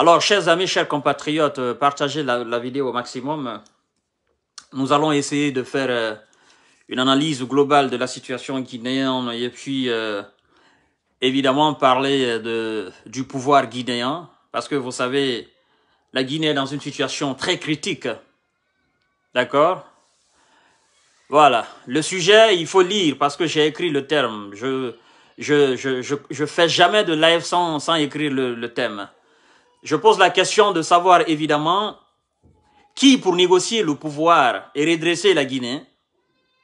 Alors, chers amis, chers compatriotes, euh, partagez la, vidéo au maximum. Nous allons essayer de faire euh, une analyse globale de la situation guinéenne et puis euh, évidemment parler de, du pouvoir guinéen parce que vous savez, la Guinée est dans une situation très critique. D'accord Voilà. Le sujet, il faut lire parce que j'ai écrit le terme. Je je, fais jamais de live sans, écrire le thème. Je pose la question de savoir évidemment qui pour négocier le pouvoir et redresser la Guinée.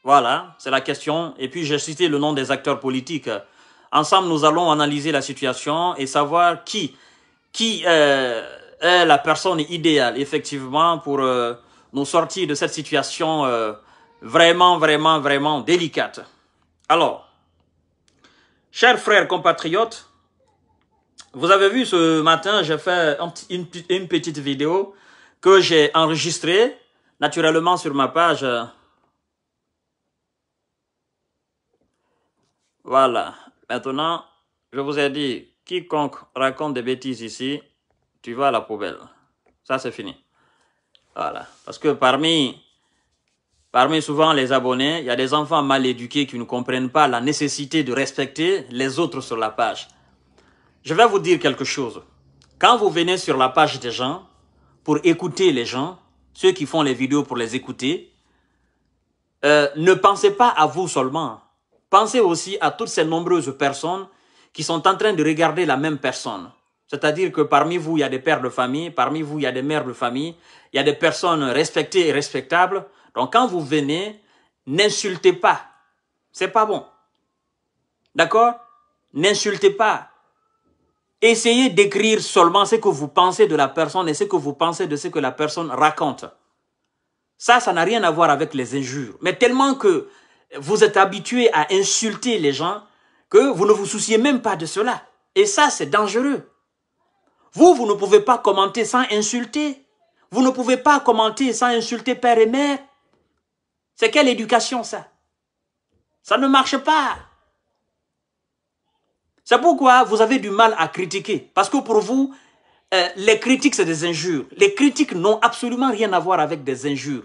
Voilà, c'est la question. Et puis j'ai cité le nom des acteurs politiques. Ensemble, nous allons analyser la situation et savoir qui, qui euh, est la personne idéale, effectivement, pour euh, nous sortir de cette situation euh, vraiment, vraiment, vraiment délicate. Alors, chers frères compatriotes, vous avez vu ce matin, j'ai fait une, petite vidéo que j'ai enregistrée naturellement sur ma page. Voilà. Maintenant, je vous ai dit, quiconque raconte des bêtises ici, tu vas à la poubelle. Ça, c'est fini. Voilà. Parce que parmi, parmi souvent les abonnés, il y a des enfants mal éduqués qui ne comprennent pas la nécessité de respecter les autres sur la page. Je vais vous dire quelque chose. Quand vous venez sur la page des gens pour écouter les gens, ceux qui font les vidéos pour les écouter, euh, ne pensez pas à vous seulement. Pensez aussi à toutes ces nombreuses personnes qui sont en train de regarder la même personne. C'est-à-dire que parmi vous, il y a des pères de famille, parmi vous, il y a des mères de famille, il y a des personnes respectées et respectables. Donc quand vous venez, n'insultez pas. C'est pas bon. D'accord N'insultez pas. Essayez d'écrire seulement ce que vous pensez de la personne et ce que vous pensez de ce que la personne raconte. Ça, ça n'a rien à voir avec les injures. Mais tellement que vous êtes habitué à insulter les gens que vous ne vous souciez même pas de cela. Et ça, c'est dangereux. Vous, vous ne pouvez pas commenter sans insulter. Vous ne pouvez pas commenter sans insulter père et mère. C'est quelle éducation ça Ça ne marche pas. C'est pourquoi vous avez du mal à critiquer. Parce que pour vous, euh, les critiques, c'est des injures. Les critiques n'ont absolument rien à voir avec des injures.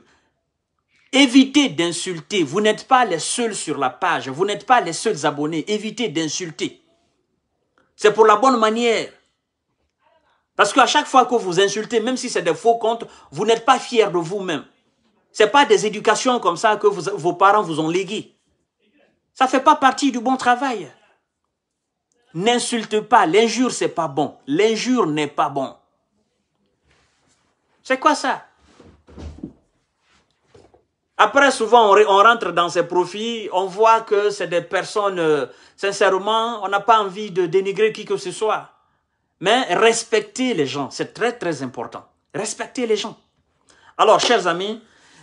Évitez d'insulter. Vous n'êtes pas les seuls sur la page. Vous n'êtes pas les seuls abonnés. Évitez d'insulter. C'est pour la bonne manière. Parce qu'à chaque fois que vous insultez, même si c'est des faux comptes, vous n'êtes pas fier de vous-même. Ce n'est pas des éducations comme ça que vos parents vous ont léguées. Ça ne fait pas partie du bon travail. N'insulte pas. L'injure, c'est pas bon. L'injure n'est pas bon. C'est quoi ça Après, souvent, on, rentre dans ces profits, on voit que c'est des personnes, euh, sincèrement, on n'a pas envie de dénigrer qui que ce soit. Mais respecter les gens, c'est très, très important. Respecter les gens. Alors, chers amis,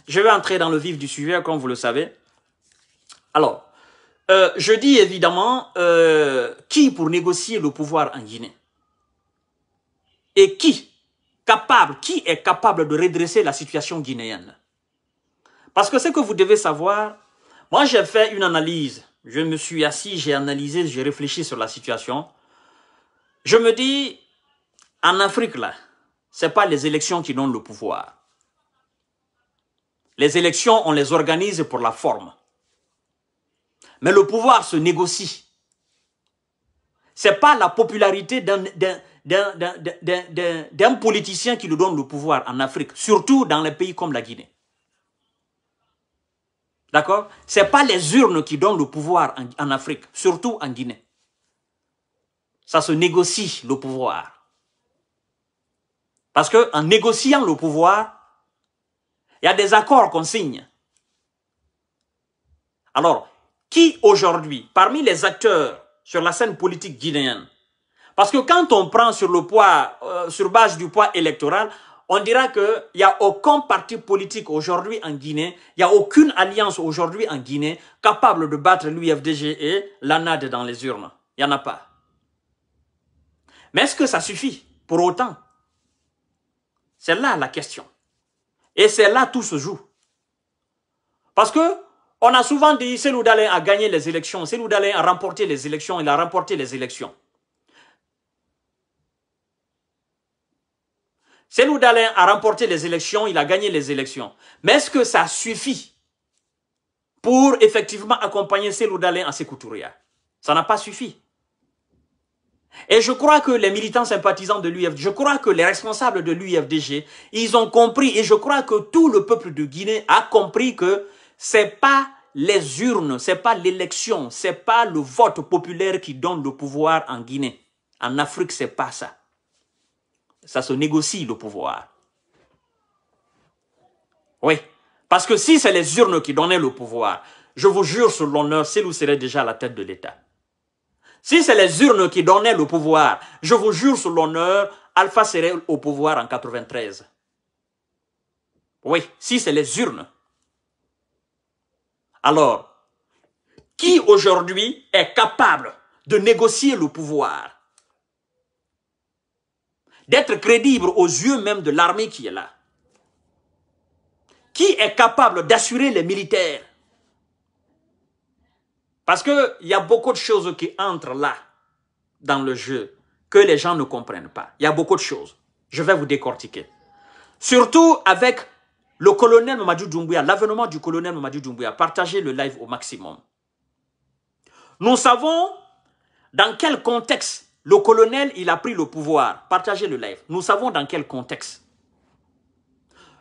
je vais entrer dans le vif du sujet, comme vous le savez. Alors, euh, je dis évidemment euh, qui pour négocier le pouvoir en Guinée et qui capable, qui est capable de redresser la situation guinéenne. Parce que c'est que vous devez savoir, moi j'ai fait une analyse, je me suis assis, j'ai analysé, j'ai réfléchi sur la situation. Je me dis, en Afrique là, c'est pas les élections qui donnent le pouvoir. Les élections, on les organise pour la forme. Mais le pouvoir se négocie. Ce n'est pas la popularité d'un politicien qui lui donne le pouvoir en Afrique, surtout dans les pays comme la Guinée. D'accord Ce n'est pas les urnes qui donnent le pouvoir en, Afrique, surtout en Guinée. Ça se négocie, le pouvoir. Parce qu'en négociant le pouvoir, il y a des accords qu'on signe. Alors, qui aujourd'hui, parmi les acteurs sur la scène politique guinéenne, parce que quand on prend sur le poids, euh, sur base du poids électoral, on dira qu'il n'y a aucun parti politique aujourd'hui en Guinée, il n'y a aucune alliance aujourd'hui en Guinée capable de battre l'UFDG et l'ANAD dans les urnes. Il n'y en a pas. Mais est-ce que ça suffit pour autant C'est là la question. Et c'est là tout se joue. Parce que on a souvent dit Selou qui a gagné les élections, Selou qui a remporté les élections, il a remporté les élections. Selou Dalen a remporté les élections, il a gagné les élections. Mais est-ce que ça suffit pour effectivement accompagner Selou en à couturières Ça n'a pas suffi. Et je crois que les militants sympathisants de l'UFDG, je crois que les responsables de l'UFDG, ils ont compris et je crois que tout le peuple de Guinée a compris que c'est pas les urnes, c'est pas l'élection, c'est pas le vote populaire qui donne le pouvoir en Guinée. En Afrique, c'est pas ça. Ça se négocie le pouvoir. Oui, parce que si c'est les urnes qui donnaient le pouvoir, je vous jure sur l'honneur, Célou serait déjà à la tête de l'État. Si c'est les urnes qui donnaient le pouvoir, je vous jure sur l'honneur, Alpha serait au pouvoir en 93. Oui, si c'est les urnes. Alors, qui aujourd'hui est capable de négocier le pouvoir D'être crédible aux yeux même de l'armée qui est là Qui est capable d'assurer les militaires Parce qu'il y a beaucoup de choses qui entrent là, dans le jeu, que les gens ne comprennent pas. Il y a beaucoup de choses. Je vais vous décortiquer. Surtout avec le colonel Mamadou Doumbouya, l'avènement du colonel Mamadou Doumbouya, partagez le live au maximum. Nous savons dans quel contexte le colonel il a pris le pouvoir. Partagez le live. Nous savons dans quel contexte.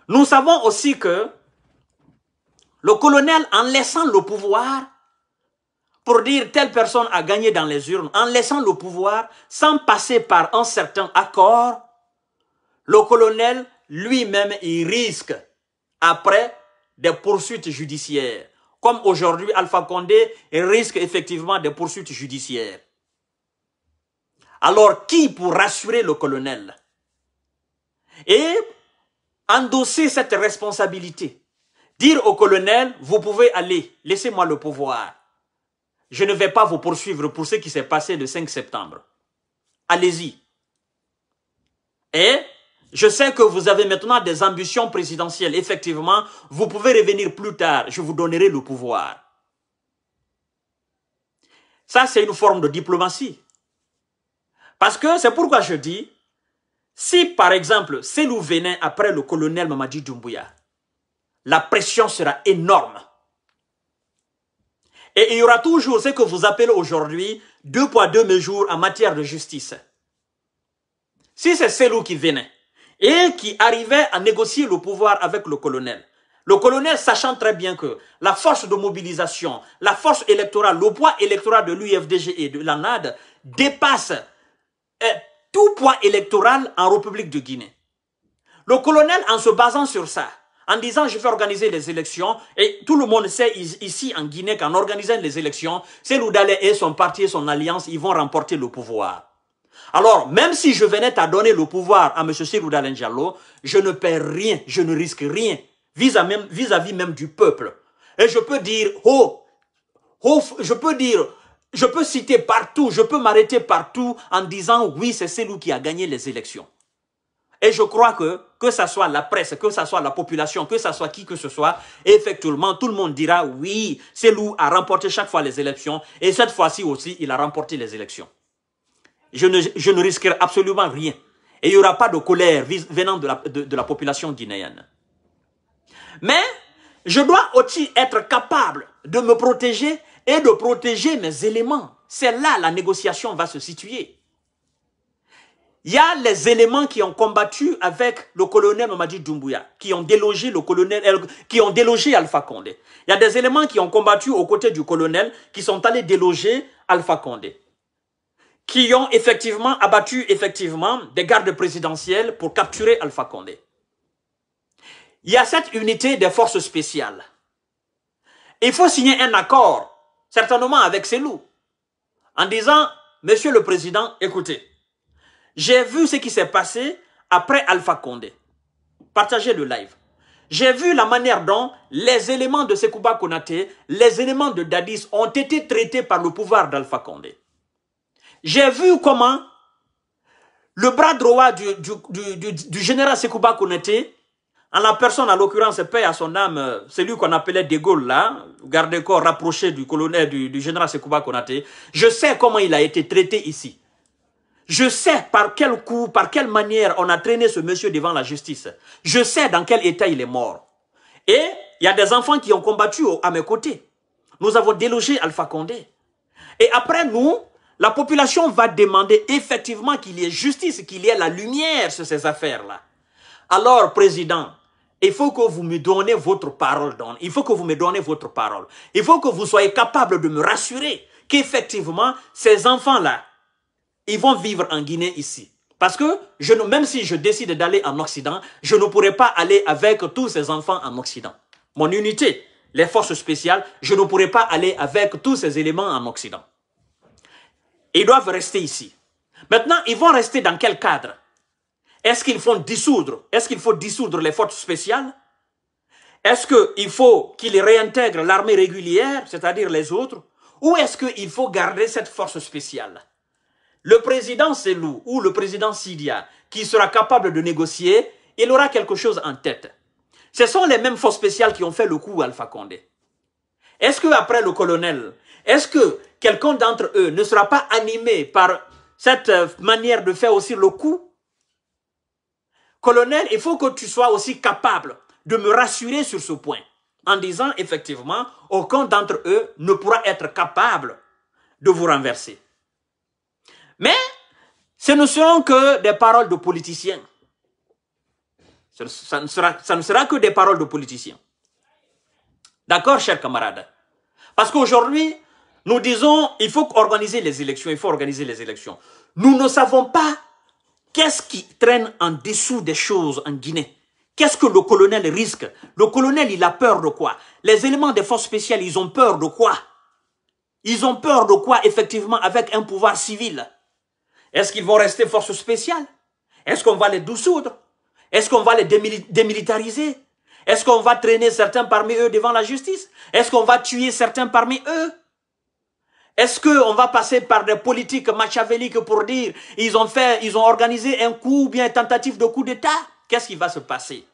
Nous savons aussi que le colonel, en laissant le pouvoir, pour dire telle personne a gagné dans les urnes, en laissant le pouvoir, sans passer par un certain accord, le colonel lui-même, il risque après des poursuites judiciaires. Comme aujourd'hui, Alpha Condé risque effectivement des poursuites judiciaires. Alors, qui pour rassurer le colonel et endosser cette responsabilité Dire au colonel, vous pouvez aller, laissez-moi le pouvoir. Je ne vais pas vous poursuivre pour ce qui s'est passé le 5 septembre. Allez-y. Et je sais que vous avez maintenant des ambitions présidentielles. Effectivement, vous pouvez revenir plus tard. Je vous donnerai le pouvoir. Ça, c'est une forme de diplomatie. Parce que c'est pourquoi je dis, si par exemple, nous venait après le colonel Mamadi Doumbouya, la pression sera énorme. Et il y aura toujours ce que vous appelez aujourd'hui deux fois deux mesures en matière de justice. Si c'est Selou qui venait, et qui arrivait à négocier le pouvoir avec le colonel. Le colonel sachant très bien que la force de mobilisation, la force électorale, le poids électoral de l'UFDG et de l'ANAD dépasse eh, tout poids électoral en République de Guinée. Le colonel, en se basant sur ça, en disant je vais organiser les élections, et tout le monde sait ici en Guinée qu'en organisant les élections, c'est et son parti et son alliance, ils vont remporter le pouvoir. Alors, même si je venais à donner le pouvoir à M. Sirouda Diallo, je ne perds rien, je ne risque rien vis-à-vis même, du peuple. Et je peux dire, oh, oh, je peux dire, je peux citer partout, je peux m'arrêter partout en disant, oui, c'est celui qui a gagné les élections. Et je crois que, que ce soit la presse, que ce soit la population, que ce soit qui que ce soit, effectivement, tout le monde dira, oui, Selou a remporté chaque fois les élections, et cette fois-ci aussi, il a remporté les élections je ne, risquerai absolument rien. Et il n'y aura pas de colère venant de la, population guinéenne. Mais je dois aussi être capable de me protéger et de protéger mes éléments. C'est là la négociation va se situer. Il y a les éléments qui ont combattu avec le colonel Mamadi Doumbouya, qui ont délogé le colonel, euh, qui ont délogé Alpha Condé. Il y a des éléments qui ont combattu aux côtés du colonel, qui sont allés déloger Alpha Condé qui ont effectivement abattu effectivement des gardes présidentielles pour capturer Alpha Condé. Il y a cette unité des forces spéciales. Il faut signer un accord, certainement avec ces loups, en disant, Monsieur le Président, écoutez, j'ai vu ce qui s'est passé après Alpha Condé. Partagez le live. J'ai vu la manière dont les éléments de Sekouba Konate, les éléments de Dadis ont été traités par le pouvoir d'Alpha Condé. J'ai vu comment le bras droit du, du, du, du général Sekouba Konete, en la personne, en l'occurrence, paix à son âme, celui qu'on appelait De Gaulle, là, garde corps rapproché du colonel, du, général Sekouba Konate, je sais comment il a été traité ici. Je sais par quel coup, par quelle manière on a traîné ce monsieur devant la justice. Je sais dans quel état il est mort. Et il y a des enfants qui ont combattu à mes côtés. Nous avons délogé Alpha Condé. Et après nous, la population va demander effectivement qu'il y ait justice, qu'il y ait la lumière sur ces affaires-là. Alors, président, il faut que vous me donnez votre parole d'honneur. Il faut que vous me donnez votre parole. Il faut que vous soyez capable de me rassurer qu'effectivement, ces enfants-là, ils vont vivre en Guinée ici. Parce que même si je décide d'aller en Occident, je ne pourrai pas aller avec tous ces enfants en Occident. Mon unité, les forces spéciales, je ne pourrai pas aller avec tous ces éléments en Occident ils doivent rester ici. Maintenant, ils vont rester dans quel cadre Est-ce qu'ils font dissoudre Est-ce qu'il faut dissoudre les forces spéciales Est-ce qu'il faut qu'ils réintègrent l'armée régulière, c'est-à-dire les autres Ou est-ce qu'il faut garder cette force spéciale Le président Selou ou le président Sidia, qui sera capable de négocier, il aura quelque chose en tête. Ce sont les mêmes forces spéciales qui ont fait le coup Alpha Condé. Est-ce qu'après le colonel, est-ce que quelqu'un d'entre eux ne sera pas animé par cette euh, manière de faire aussi le coup Colonel, il faut que tu sois aussi capable de me rassurer sur ce point en disant effectivement, aucun d'entre eux ne pourra être capable de vous renverser. Mais ce ne seront que des paroles de politiciens. Ce ne ne sera que des paroles de politiciens. D'accord, chers camarades Parce qu'aujourd'hui, nous disons, il faut organiser les élections, il faut organiser les élections. Nous ne savons pas qu'est-ce qui traîne en dessous des choses en Guinée. Qu'est-ce que le colonel risque Le colonel, il a peur de quoi Les éléments des forces spéciales, ils ont peur de quoi Ils ont peur de quoi, effectivement, avec un pouvoir civil Est-ce qu'ils vont rester forces spéciales Est-ce qu'on va les dissoudre Est-ce qu'on va les démilitariser Est-ce qu'on va traîner certains parmi eux devant la justice Est-ce qu'on va tuer certains parmi eux est-ce on va passer par des politiques machiavéliques pour dire ils ont fait, ils ont organisé un coup ou bien tentative de coup d'État Qu'est-ce qui va se passer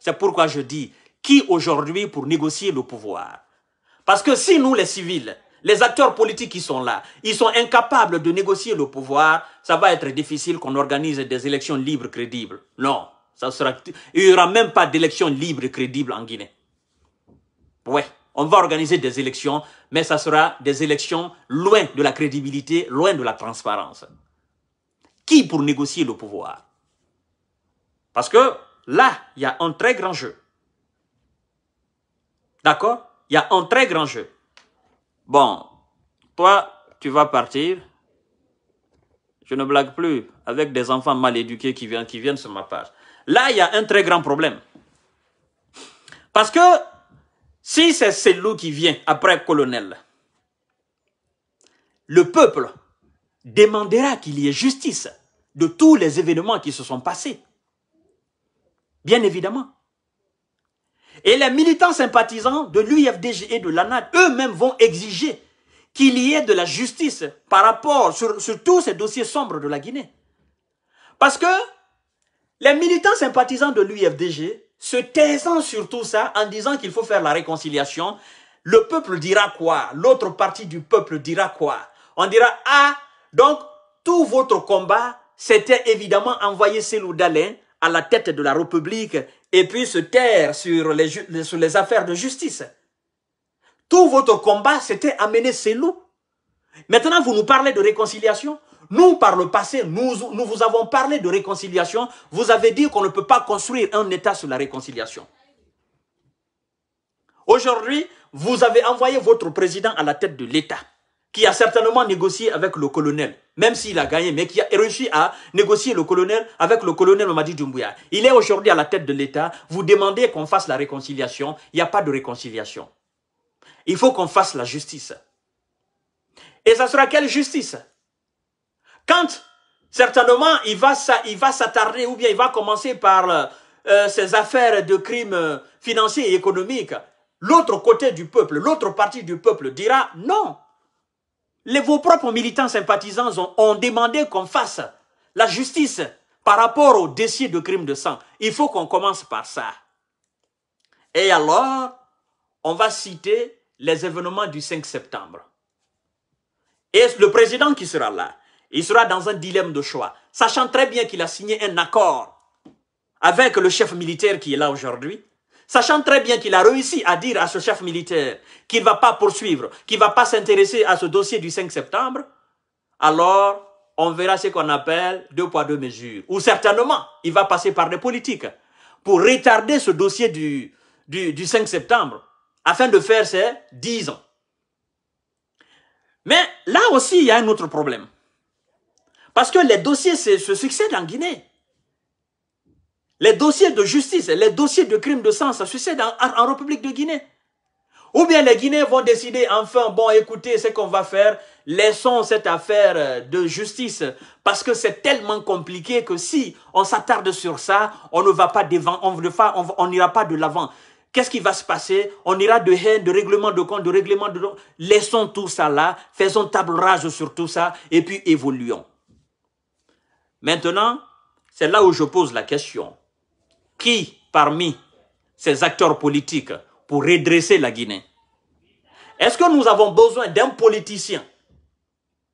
C'est pourquoi je dis qui aujourd'hui pour négocier le pouvoir Parce que si nous, les civils, les acteurs politiques qui sont là, ils sont incapables de négocier le pouvoir, ça va être difficile qu'on organise des élections libres crédibles. Non, ça sera, il n'y aura même pas d'élections libres crédibles en Guinée. Ouais. On va organiser des élections, mais ça sera des élections loin de la crédibilité, loin de la transparence. Qui pour négocier le pouvoir Parce que là, il y a un très grand jeu. D'accord Il y a un très grand jeu. Bon, toi, tu vas partir. Je ne blague plus avec des enfants mal éduqués qui viennent, qui viennent sur ma page. Là, il y a un très grand problème. Parce que si c'est celui qui vient après colonel, le peuple demandera qu'il y ait justice de tous les événements qui se sont passés. Bien évidemment. Et les militants sympathisants de l'UFDG et de l'ANAD eux-mêmes vont exiger qu'il y ait de la justice par rapport sur, tous ces dossiers sombres de la Guinée. Parce que les militants sympathisants de l'UFDG se taisant sur tout ça, en disant qu'il faut faire la réconciliation, le peuple dira quoi L'autre partie du peuple dira quoi On dira, ah, donc tout votre combat, c'était évidemment envoyer loups d'Alain à la tête de la République et puis se taire sur les, sur les affaires de justice. Tout votre combat, c'était amener loups. Maintenant, vous nous parlez de réconciliation. Nous, par le passé, nous, vous avons parlé de réconciliation. Vous avez dit qu'on ne peut pas construire un État sur la réconciliation. Aujourd'hui, vous avez envoyé votre président à la tête de l'État, qui a certainement négocié avec le colonel, même s'il a gagné, mais qui a réussi à négocier le colonel avec le colonel Mamadi Doumbouya. Il est aujourd'hui à la tête de l'État. Vous demandez qu'on fasse la réconciliation. Il n'y a pas de réconciliation. Il faut qu'on fasse la justice. Et ça sera quelle justice quand, certainement, il va, s'attarder ou bien il va commencer par euh, euh, ses affaires de crimes euh, financiers et économiques, l'autre côté du peuple, l'autre partie du peuple dira non. Les, vos propres militants sympathisants ont, demandé qu'on fasse la justice par rapport aux décès de crimes de sang. Il faut qu'on commence par ça. Et alors, on va citer les événements du 5 septembre. Et le président qui sera là, il sera dans un dilemme de choix, sachant très bien qu'il a signé un accord avec le chef militaire qui est là aujourd'hui, sachant très bien qu'il a réussi à dire à ce chef militaire qu'il ne va pas poursuivre, qu'il ne va pas s'intéresser à ce dossier du 5 septembre, alors on verra ce qu'on appelle deux poids, deux mesures. Ou certainement, il va passer par des politiques pour retarder ce dossier du, du, 5 septembre afin de faire ses 10 ans. Mais là aussi, il y a un autre problème. Parce que les dossiers se, succèdent en Guinée. Les dossiers de justice, les dossiers de crimes de sang, ça succède en, République de Guinée. Ou bien les Guinéens vont décider, enfin, bon, écoutez, ce qu'on va faire, laissons cette affaire euh, de justice, parce que c'est tellement compliqué que si on s'attarde sur ça, on ne va pas devant, on n'ira pas de l'avant. Qu'est-ce qui va se passer On ira de haine, de règlement de compte, de règlement de... Laissons tout ça là, faisons table rase sur tout ça, et puis évoluons. Maintenant, c'est là où je pose la question. Qui parmi ces acteurs politiques pour redresser la Guinée Est-ce que nous avons besoin d'un politicien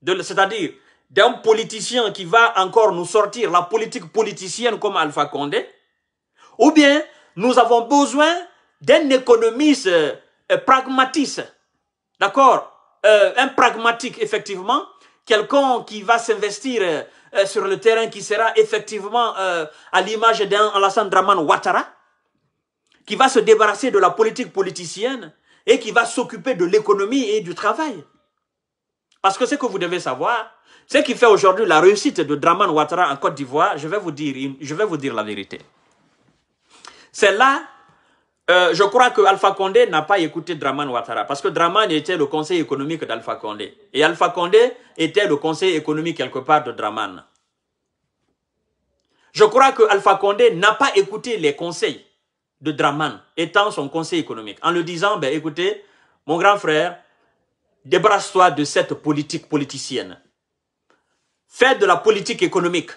C'est-à-dire d'un politicien qui va encore nous sortir la politique politicienne comme Alpha Condé Ou bien nous avons besoin d'un économiste euh, pragmatiste D'accord euh, Un pragmatique, effectivement, quelqu'un qui va s'investir euh, sur le terrain qui sera effectivement euh, à l'image d'un Alassane Draman Ouattara, qui va se débarrasser de la politique politicienne et qui va s'occuper de l'économie et du travail. Parce que ce que vous devez savoir, ce qui fait aujourd'hui la réussite de Draman Ouattara en Côte d'Ivoire, je vais vous dire, je vais vous dire la vérité. C'est là euh, je crois que Alpha Condé n'a pas écouté Draman Ouattara parce que Draman était le conseil économique d'Alpha Condé et Alpha Condé était le conseil économique quelque part de Draman. Je crois que Alpha Condé n'a pas écouté les conseils de Draman étant son conseil économique en lui disant ben écoutez mon grand frère débrasse-toi de cette politique politicienne. Fais de la politique économique.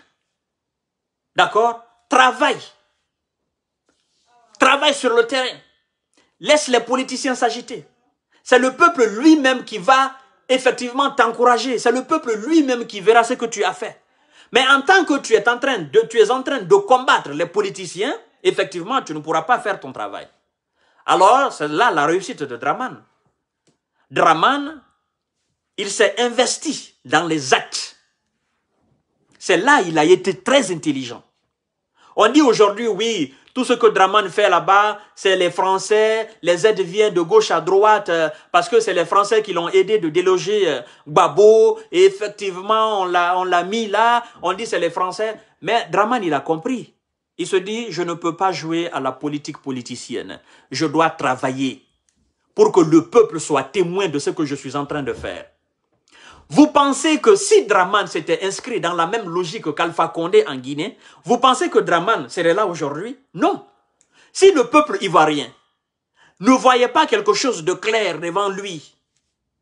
D'accord Travaille Travaille sur le terrain. Laisse les politiciens s'agiter. C'est le peuple lui-même qui va effectivement t'encourager. C'est le peuple lui-même qui verra ce que tu as fait. Mais en tant que tu es en train de, tu es en train de combattre les politiciens, effectivement, tu ne pourras pas faire ton travail. Alors, c'est là la réussite de Draman. Draman, il s'est investi dans les actes. C'est là il a été très intelligent. On dit aujourd'hui, oui, tout ce que Draman fait là-bas, c'est les Français, les aides viennent de gauche à droite, euh, parce que c'est les Français qui l'ont aidé de déloger euh, Babo. et effectivement, on l'a, on l'a mis là, on dit c'est les Français. Mais Draman, il a compris. Il se dit, je ne peux pas jouer à la politique politicienne. Je dois travailler pour que le peuple soit témoin de ce que je suis en train de faire. Vous pensez que si Draman s'était inscrit dans la même logique qu'Alpha Condé en Guinée, vous pensez que Draman serait là aujourd'hui Non. Si le peuple ivoirien ne voyait pas quelque chose de clair devant lui,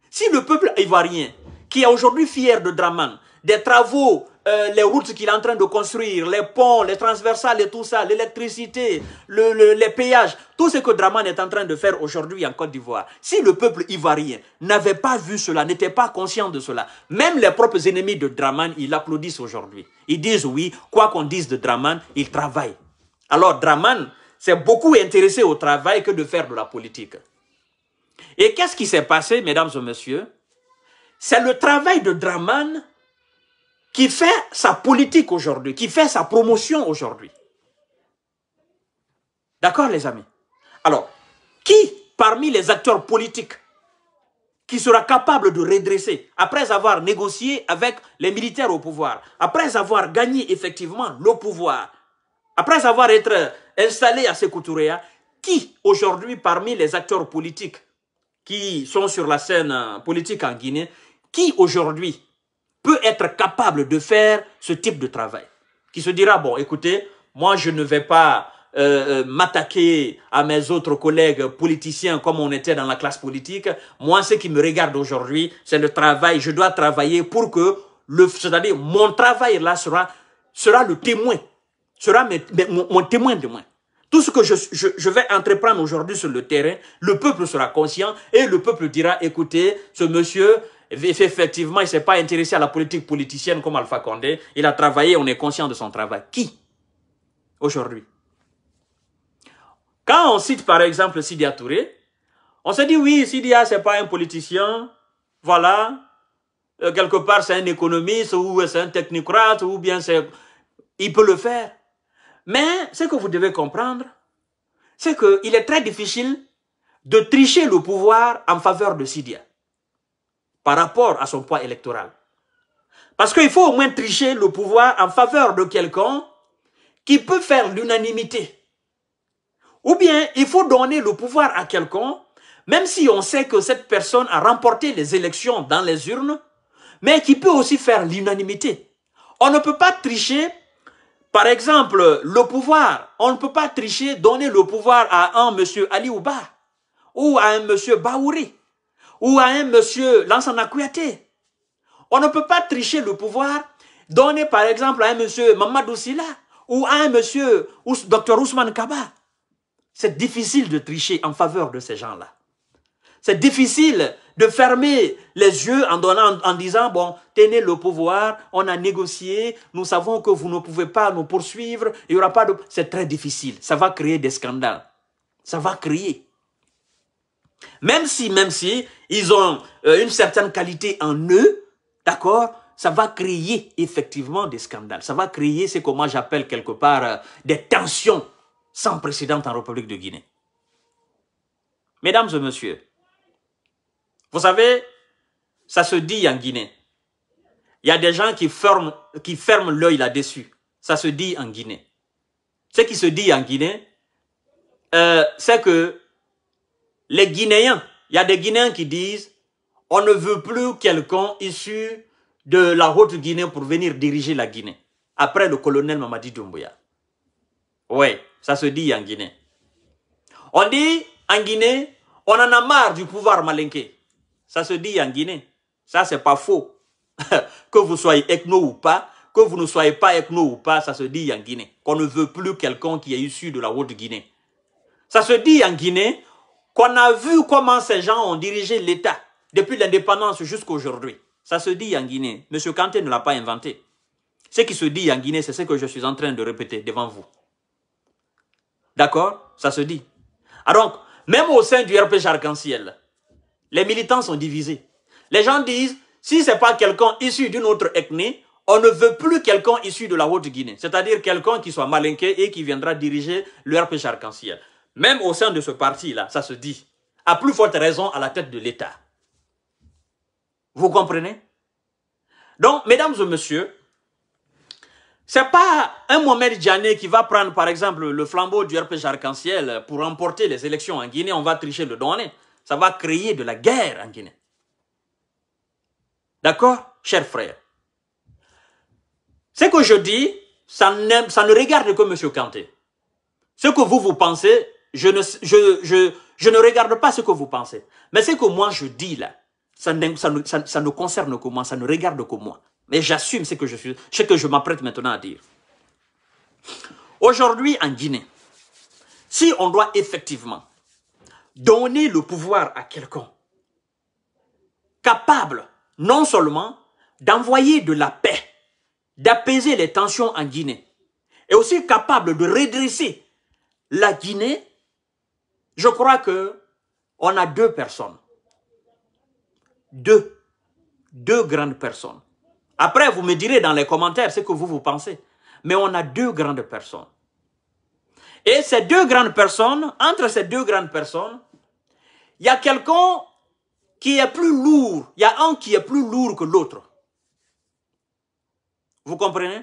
si le peuple ivoirien, qui est aujourd'hui fier de Draman, des travaux euh, les routes qu'il est en train de construire, les ponts, les transversales et tout ça, l'électricité, les péages, tout ce que Draman est en train de faire aujourd'hui en Côte d'Ivoire. Si le peuple ivoirien n'avait pas vu cela, n'était pas conscient de cela, même les propres ennemis de Draman, ils applaudissent aujourd'hui. Ils disent oui, quoi qu'on dise de Draman, il travaille. Alors Draman c'est beaucoup intéressé au travail que de faire de la politique. Et qu'est-ce qui s'est passé, mesdames et messieurs C'est le travail de Draman qui fait sa politique aujourd'hui, qui fait sa promotion aujourd'hui. D'accord, les amis Alors, qui parmi les acteurs politiques qui sera capable de redresser, après avoir négocié avec les militaires au pouvoir, après avoir gagné effectivement le pouvoir, après avoir été euh, installé à Sekou hein, qui aujourd'hui parmi les acteurs politiques qui sont sur la scène euh, politique en Guinée, qui aujourd'hui peut être capable de faire ce type de travail. Qui se dira, bon, écoutez, moi je ne vais pas euh, euh, m'attaquer à mes autres collègues politiciens comme on était dans la classe politique. Moi, ce qui me regarde aujourd'hui, c'est le travail. Je dois travailler pour que, le, c'est-à-dire mon travail là sera, sera le témoin, sera mon, témoin de moi. Tout ce que je vais entreprendre aujourd'hui sur le terrain, le peuple sera conscient et le peuple dira, écoutez, ce monsieur, effectivement, il ne s'est pas intéressé à la politique politicienne comme Alpha Condé. Il a travaillé, on est conscient de son travail. Qui Aujourd'hui. Quand on cite par exemple Sidia Touré, on se dit oui, Sidia, ce n'est pas un politicien. Voilà. Euh, quelque part, c'est un économiste ou c'est un technocrate ou bien c'est... Il peut le faire. Mais ce que vous devez comprendre, c'est qu'il est très difficile de tricher le pouvoir en faveur de Sidia par rapport à son poids électoral. Parce qu'il faut au moins tricher le pouvoir en faveur de quelqu'un qui peut faire l'unanimité. Ou bien il faut donner le pouvoir à quelqu'un, même si on sait que cette personne a remporté les élections dans les urnes, mais qui peut aussi faire l'unanimité. On ne peut pas tricher, par exemple, le pouvoir. On ne peut pas tricher, donner le pouvoir à un monsieur Ali ou à un monsieur Baouri ou à un monsieur Lansana Kouyaté. On ne peut pas tricher le pouvoir, donner par exemple à un monsieur Mamadou Silla ou à un monsieur Dr Ousmane Kaba. C'est difficile de tricher en faveur de ces gens-là. C'est difficile de fermer les yeux en, donnant, en disant, bon, tenez le pouvoir, on a négocié, nous savons que vous ne pouvez pas nous poursuivre, il n'y aura pas de... C'est très difficile, ça va créer des scandales, ça va créer. Même si, même si, ils ont euh, une certaine qualité en eux, d'accord ça va créer effectivement des scandales. Ça va créer ce que moi j'appelle quelque part euh, des tensions sans précédent en République de Guinée. Mesdames et messieurs, vous savez, ça se dit en Guinée. Il y a des gens qui ferment, qui ferment l'œil là-dessus. Ça se dit en Guinée. Ce qui se dit en Guinée, euh, c'est que les Guinéens, il y a des Guinéens qui disent, on ne veut plus quelqu'un issu de la Haute-Guinée pour venir diriger la Guinée, après le colonel Mamadi Doumbouya. Ouais, ça se dit en Guinée. On dit en Guinée, on en a marre du pouvoir malinqué. Ça se dit en Guinée. Ça, c'est pas faux. que vous soyez ethno ou pas, que vous ne soyez pas ethno ou pas, ça se dit en Guinée. Qu'on ne veut plus quelqu'un qui est issu de la Haute-Guinée. Ça se dit en Guinée, qu'on a vu comment ces gens ont dirigé l'État depuis l'indépendance jusqu'à aujourd'hui. Ça se dit en Guinée. Monsieur Kanté ne l'a pas inventé. Ce qui se dit en Guinée, c'est ce que je suis en train de répéter devant vous. D'accord Ça se dit. Alors, ah, même au sein du RPG Arc-en-Ciel, les militants sont divisés. Les gens disent, si ce n'est pas quelqu'un issu d'une autre ethnie, on ne veut plus quelqu'un issu de la Haute-Guinée, c'est-à-dire quelqu'un qui soit malinqué et qui viendra diriger le RPG Arc-en-Ciel. Même au sein de ce parti-là, ça se dit. À plus forte raison à la tête de l'État. Vous comprenez Donc, mesdames et messieurs, c'est pas un Mohamed Djané qui va prendre, par exemple, le flambeau du RPG Arc-en-Ciel pour remporter les élections en Guinée. On va tricher le donné. Ça va créer de la guerre en Guinée. D'accord, chers frères Ce que je dis, ça, ça ne regarde que M. Kanté. Ce que vous, vous pensez, je ne, je, ne regarde pas ce que vous pensez. Mais ce que moi je dis là, ça ne, ça, concerne que moi, ça ne regarde que moi. Mais j'assume ce que je suis, ce que je m'apprête maintenant à dire. Aujourd'hui en Guinée, si on doit effectivement donner le pouvoir à quelqu'un capable non seulement d'envoyer de la paix, d'apaiser les tensions en Guinée, et aussi capable de redresser la Guinée je crois que on a deux personnes. Deux. Deux grandes personnes. Après, vous me direz dans les commentaires ce que vous, vous pensez. Mais on a deux grandes personnes. Et ces deux grandes personnes, entre ces deux grandes personnes, il y a quelqu'un qui est plus lourd. Il y a un qui est plus lourd que l'autre. Vous comprenez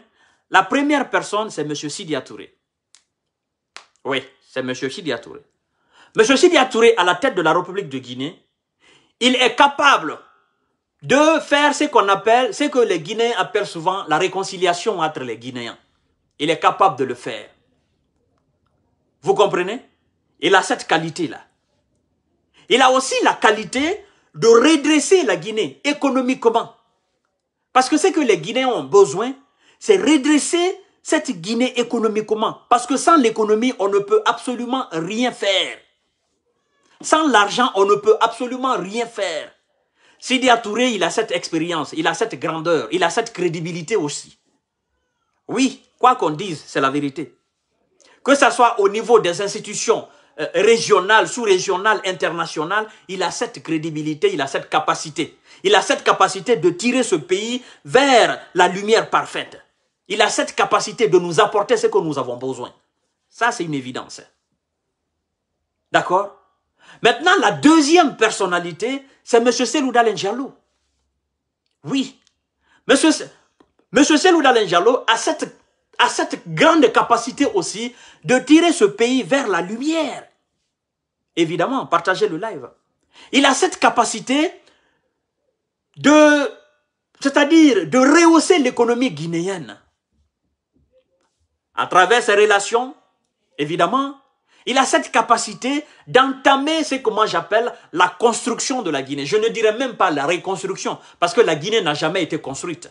La première personne, c'est M. Sidia Touré. Oui, c'est M. Sidia Touré. M. Sidi Touré, à la tête de la République de Guinée, il est capable de faire ce qu'on appelle, ce que les Guinéens appellent souvent la réconciliation entre les Guinéens. Il est capable de le faire. Vous comprenez Il a cette qualité-là. Il a aussi la qualité de redresser la Guinée économiquement. Parce que ce que les Guinéens ont besoin, c'est redresser cette Guinée économiquement. Parce que sans l'économie, on ne peut absolument rien faire. Sans l'argent, on ne peut absolument rien faire. Sidi Touré, il a cette expérience, il a cette grandeur, il a cette crédibilité aussi. Oui, quoi qu'on dise, c'est la vérité. Que ce soit au niveau des institutions euh, régionales, sous-régionales, internationales, il a cette crédibilité, il a cette capacité. Il a cette capacité de tirer ce pays vers la lumière parfaite. Il a cette capacité de nous apporter ce que nous avons besoin. Ça, c'est une évidence. D'accord Maintenant, la deuxième personnalité, c'est M. Seloudalen Oui. M. Monsieur Seloudalen a cette, a cette grande capacité aussi de tirer ce pays vers la lumière. Évidemment, partagez le live. Il a cette capacité de, c'est-à-dire de rehausser l'économie guinéenne. À travers ses relations, évidemment, il a cette capacité d'entamer ce que moi j'appelle la construction de la Guinée. Je ne dirais même pas la reconstruction, parce que la Guinée n'a jamais été construite.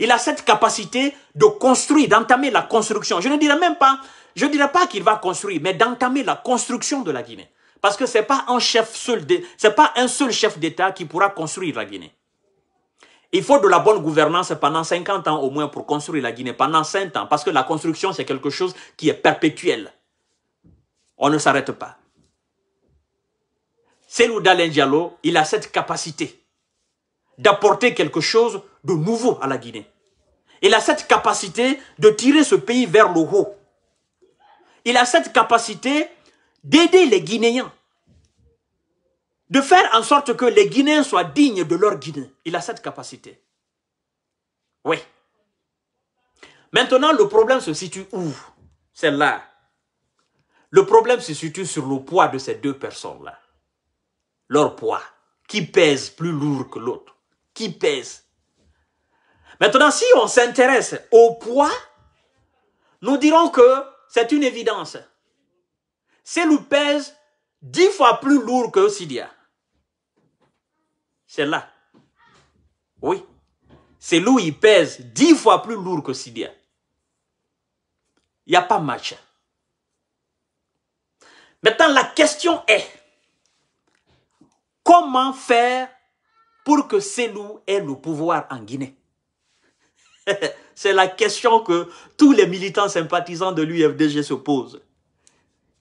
Il a cette capacité de construire, d'entamer la construction. Je ne dirais même pas, je dirais pas qu'il va construire, mais d'entamer la construction de la Guinée. Parce que c'est pas un chef seul, c'est pas un seul chef d'État qui pourra construire la Guinée. Il faut de la bonne gouvernance pendant 50 ans au moins pour construire la Guinée, pendant 5 ans, parce que la construction, c'est quelque chose qui est perpétuel on ne s'arrête pas. C'est Dalen Diallo, il a cette capacité d'apporter quelque chose de nouveau à la Guinée. Il a cette capacité de tirer ce pays vers le haut. Il a cette capacité d'aider les Guinéens. De faire en sorte que les Guinéens soient dignes de leur Guinée. Il a cette capacité. Oui. Maintenant, le problème se situe où C'est là le problème se situe sur le poids de ces deux personnes-là. Leur poids. Qui pèse plus lourd que l'autre Qui pèse Maintenant, si on s'intéresse au poids, nous dirons que c'est une évidence. qui pèse dix fois plus lourd que Sidia. C'est là. Oui. C'est lui qui pèse dix fois plus lourd que Sidia. Il n'y a pas match. Maintenant, la question est, comment faire pour que Selou ait le pouvoir en Guinée C'est la question que tous les militants sympathisants de l'UFDG se posent.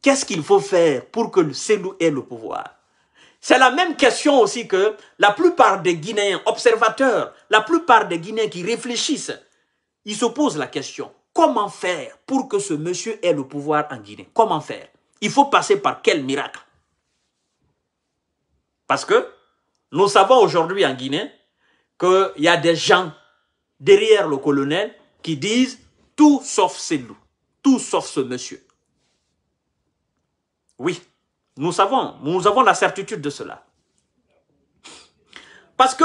Qu'est-ce qu'il faut faire pour que Selou ait le pouvoir C'est la même question aussi que la plupart des Guinéens observateurs, la plupart des Guinéens qui réfléchissent, ils se posent la question. Comment faire pour que ce monsieur ait le pouvoir en Guinée Comment faire il faut passer par quel miracle Parce que nous savons aujourd'hui en Guinée qu'il y a des gens derrière le colonel qui disent tout sauf ces loups, tout sauf ce monsieur. Oui, nous savons, nous avons la certitude de cela. Parce que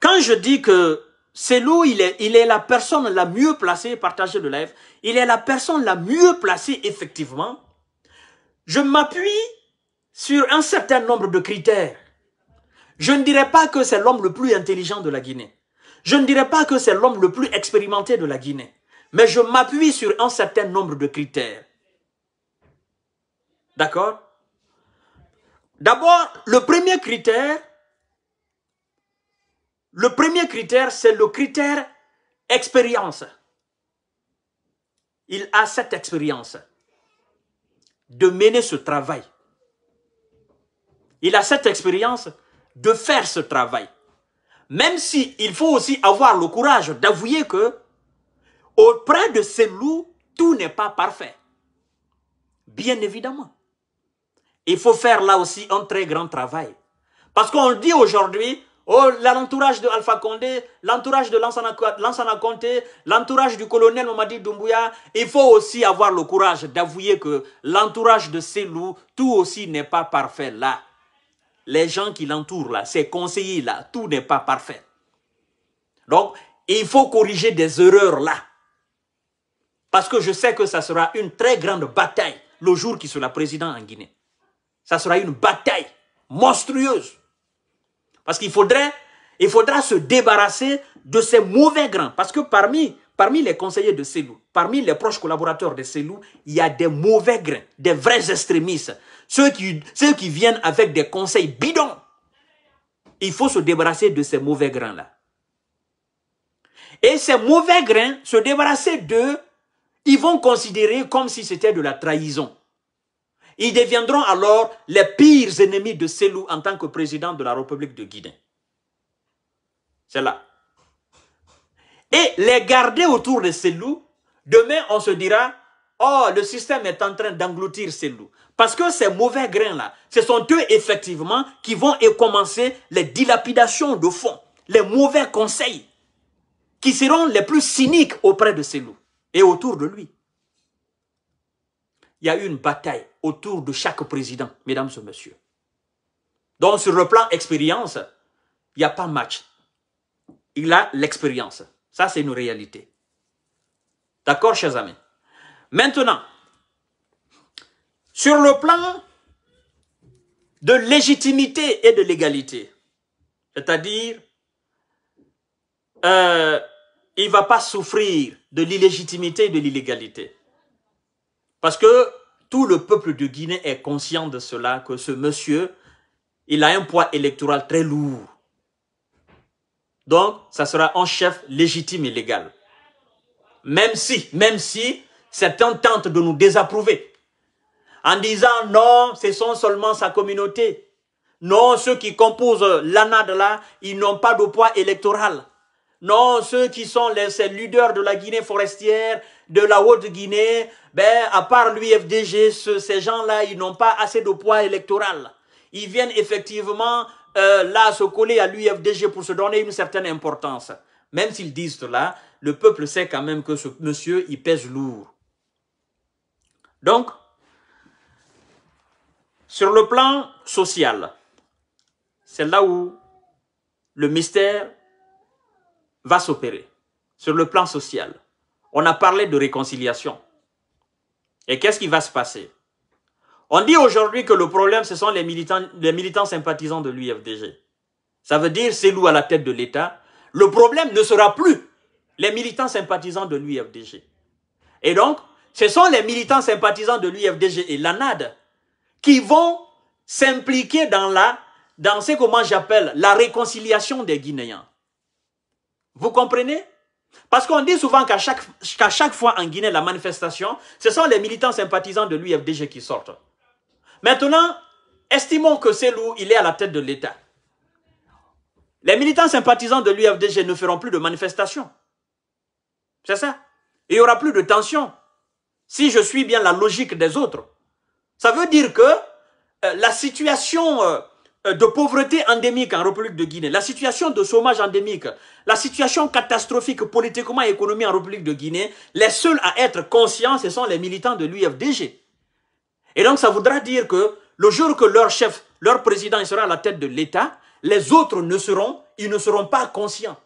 quand je dis que c'est lui, il est, il est la personne la mieux placée, partagez le live, il est la personne la mieux placée effectivement. Je m'appuie sur un certain nombre de critères. Je ne dirais pas que c'est l'homme le plus intelligent de la Guinée. Je ne dirais pas que c'est l'homme le plus expérimenté de la Guinée. Mais je m'appuie sur un certain nombre de critères. D'accord D'abord, le premier critère, le premier critère, c'est le critère expérience. Il a cette expérience de mener ce travail. Il a cette expérience de faire ce travail. Même si il faut aussi avoir le courage d'avouer que auprès de ces loups, tout n'est pas parfait. Bien évidemment. Il faut faire là aussi un très grand travail. Parce qu'on le dit aujourd'hui, Oh, l'entourage de Alpha Condé, l'entourage de Lansana Conté, l'entourage du colonel Mamadi Doumbouya, il faut aussi avoir le courage d'avouer que l'entourage de ces loups, tout aussi n'est pas parfait là. Les gens qui l'entourent là, ces conseillers là, tout n'est pas parfait. Donc, il faut corriger des erreurs là. Parce que je sais que ça sera une très grande bataille le jour qui sera président en Guinée. Ça sera une bataille monstrueuse. Parce qu'il faudrait, il faudra se débarrasser de ces mauvais grains. Parce que parmi, parmi les conseillers de CELU, parmi les proches collaborateurs de CELU, il y a des mauvais grains, des vrais extrémistes. Ceux qui, ceux qui viennent avec des conseils bidons. Il faut se débarrasser de ces mauvais grains-là. Et ces mauvais grains, se débarrasser d'eux, ils vont considérer comme si c'était de la trahison. Ils deviendront alors les pires ennemis de ces loups en tant que président de la République de Guinée. C'est là. Et les garder autour de loups, demain on se dira, oh, le système est en train d'engloutir loups. Parce que ces mauvais grains-là, ce sont eux effectivement qui vont et commencer les dilapidations de fonds, les mauvais conseils, qui seront les plus cyniques auprès de ces loups et autour de lui il y a eu une bataille autour de chaque président, mesdames et messieurs. Donc, sur le plan expérience, il n'y a pas match. Il a l'expérience. Ça, c'est une réalité. D'accord, chers amis Maintenant, sur le plan de légitimité et de légalité, c'est-à-dire, euh, il ne va pas souffrir de l'illégitimité et de l'illégalité. Parce que tout le peuple de Guinée est conscient de cela, que ce monsieur, il a un poids électoral très lourd. Donc, ça sera un chef légitime et légal. Même si, même si certains tentent de nous désapprouver en disant non, ce sont seulement sa communauté. Non, ceux qui composent l'ANAD là, ils n'ont pas de poids électoral. Non, ceux qui sont les, ces leaders de la Guinée forestière, de la Haute-Guinée, ben, à part l'UFDG, ces gens-là, ils n'ont pas assez de poids électoral. Ils viennent effectivement euh, là se coller à l'UFDG pour se donner une certaine importance. Même s'ils disent cela, le peuple sait quand même que ce monsieur, il pèse lourd. Donc, sur le plan social, c'est là où le mystère va s'opérer sur le plan social. On a parlé de réconciliation. Et qu'est-ce qui va se passer On dit aujourd'hui que le problème, ce sont les militants, les militants sympathisants de l'UFDG. Ça veut dire c'est loup à la tête de l'État. Le problème ne sera plus les militants sympathisants de l'UFDG. Et donc, ce sont les militants sympathisants de l'UFDG et l'ANAD qui vont s'impliquer dans la, dans ce que moi j'appelle la réconciliation des Guinéens. Vous comprenez Parce qu'on dit souvent qu'à chaque, chaque fois en Guinée, la manifestation, ce sont les militants sympathisants de l'UFDG qui sortent. Maintenant, estimons que c'est lui il est à la tête de l'État. Les militants sympathisants de l'UFDG ne feront plus de manifestation. C'est ça. Il n'y aura plus de tension. Si je suis bien la logique des autres. Ça veut dire que euh, la situation euh, euh, de pauvreté endémique en République de Guinée, la situation de chômage endémique, la situation catastrophique politiquement et économique en République de Guinée, les seuls à être conscients, ce sont les militants de l'UFDG. Et donc, ça voudra dire que le jour que leur chef, leur président sera à la tête de l'État, les autres ne seront, ils ne seront pas conscients.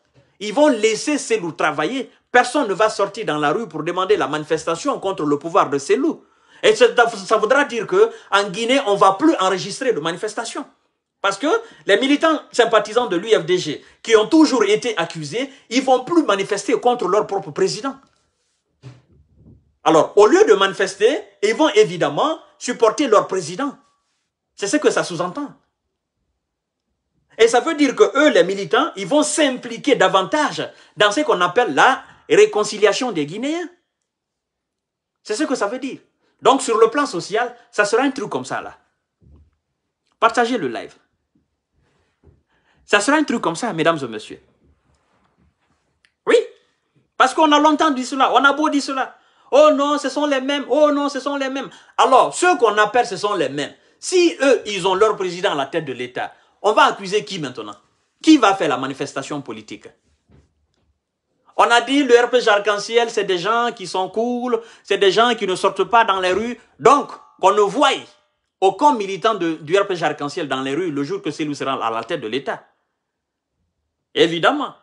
Ils vont laisser loups travailler. Personne ne va sortir dans la rue pour demander la manifestation contre le pouvoir de loups. Et ça, voudra dire qu'en Guinée, on ne va plus enregistrer de manifestations. Parce que les militants sympathisants de l'UFDG, qui ont toujours été accusés, ils vont plus manifester contre leur propre président. Alors, au lieu de manifester, ils vont évidemment supporter leur président. C'est ce que ça sous-entend. Et ça veut dire que eux, les militants, ils vont s'impliquer davantage dans ce qu'on appelle la réconciliation des Guinéens. C'est ce que ça veut dire. Donc, sur le plan social, ça sera un truc comme ça, là. Partagez le live. Ça sera un truc comme ça, mesdames et messieurs. Oui, parce qu'on a longtemps dit cela, on a beau dire cela. Oh non, ce sont les mêmes, oh non, ce sont les mêmes. Alors, ceux qu'on appelle, ce sont les mêmes. Si eux, ils ont leur président à la tête de l'État, on va accuser qui maintenant Qui va faire la manifestation politique on a dit le RP arc-en-ciel, c'est des gens qui sont cool, c'est des gens qui ne sortent pas dans les rues. Donc, qu'on ne voit aucun militant de, du RP arc-en-ciel dans les rues le jour que celui sera à la tête de l'État. Évidemment.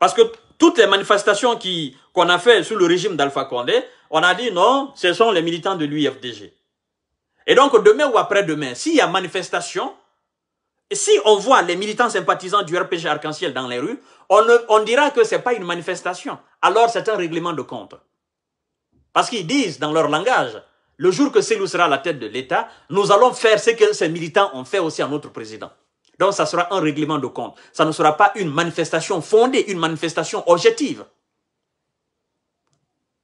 Parce que toutes les manifestations qu'on a faites sous le régime d'Alpha Condé, on a dit non, ce sont les militants de l'UFDG. Et donc demain ou après-demain, s'il y a manifestation, si on voit les militants sympathisants du RPG Arc-en-Ciel dans les rues, on, on dira que ce n'est pas une manifestation. Alors c'est un règlement de compte. Parce qu'ils disent dans leur langage, le jour que Célou sera à la tête de l'État, nous allons faire ce que ces militants ont fait aussi à notre président. Donc ça sera un règlement de compte. Ça ne sera pas une manifestation fondée, une manifestation objective.